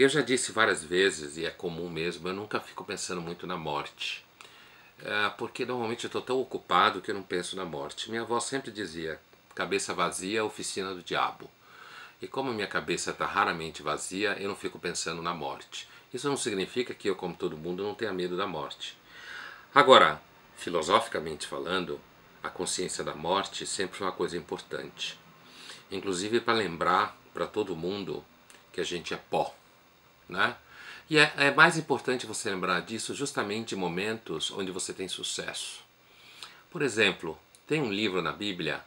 Eu já disse várias vezes, e é comum mesmo, eu nunca fico pensando muito na morte. É, porque normalmente eu estou tão ocupado que eu não penso na morte. Minha avó sempre dizia: cabeça vazia, oficina do diabo. E como minha cabeça está raramente vazia, eu não fico pensando na morte. Isso não significa que eu, como todo mundo, não tenha medo da morte. Agora, filosoficamente falando, a consciência da morte sempre foi uma coisa importante. Inclusive para lembrar para todo mundo que a gente é pó né? E é, é mais importante você lembrar disso justamente em momentos onde você tem sucesso. Por exemplo, tem um livro na Bíblia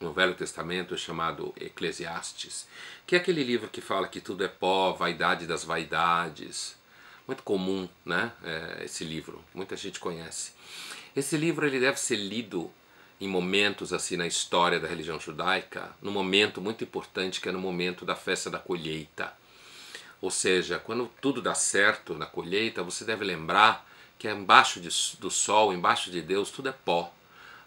no Velho Testamento chamado Eclesiastes, que é aquele livro que fala que tudo é pó, vaidade das vaidades. Muito comum, né? É, esse livro, muita gente conhece. Esse livro ele deve ser lido em momentos assim na história da religião judaica, num momento muito importante que é no momento da festa da colheita. Ou seja, quando tudo dá certo na colheita, você deve lembrar que é embaixo de, do sol, embaixo de Deus, tudo é pó.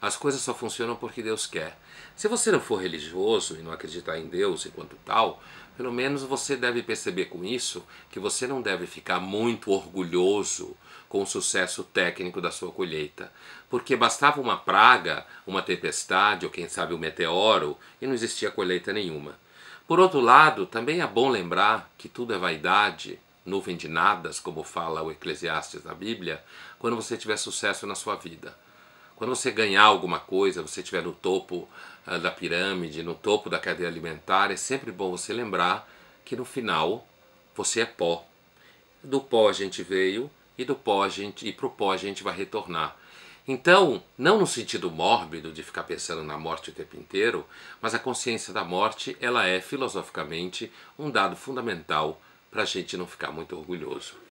As coisas só funcionam porque Deus quer. Se você não for religioso e não acreditar em Deus enquanto tal, pelo menos você deve perceber com isso que você não deve ficar muito orgulhoso com o sucesso técnico da sua colheita, porque bastava uma praga, uma tempestade ou quem sabe um meteoro e não existia colheita nenhuma. Por outro lado, também é bom lembrar que tudo é vaidade, nuvem de nadas, como fala o Eclesiastes na Bíblia, quando você tiver sucesso na sua vida. Quando você ganhar alguma coisa, você estiver no topo uh, da pirâmide, no topo da cadeia alimentar, é sempre bom você lembrar que no final você é pó. Do pó a gente veio e do pó a gente e pro pó a gente vai retornar. Então, não no sentido mórbido de ficar pensando na morte o tempo inteiro, mas a consciência da morte, ela é filosoficamente um dado fundamental para a gente não ficar muito orgulhoso.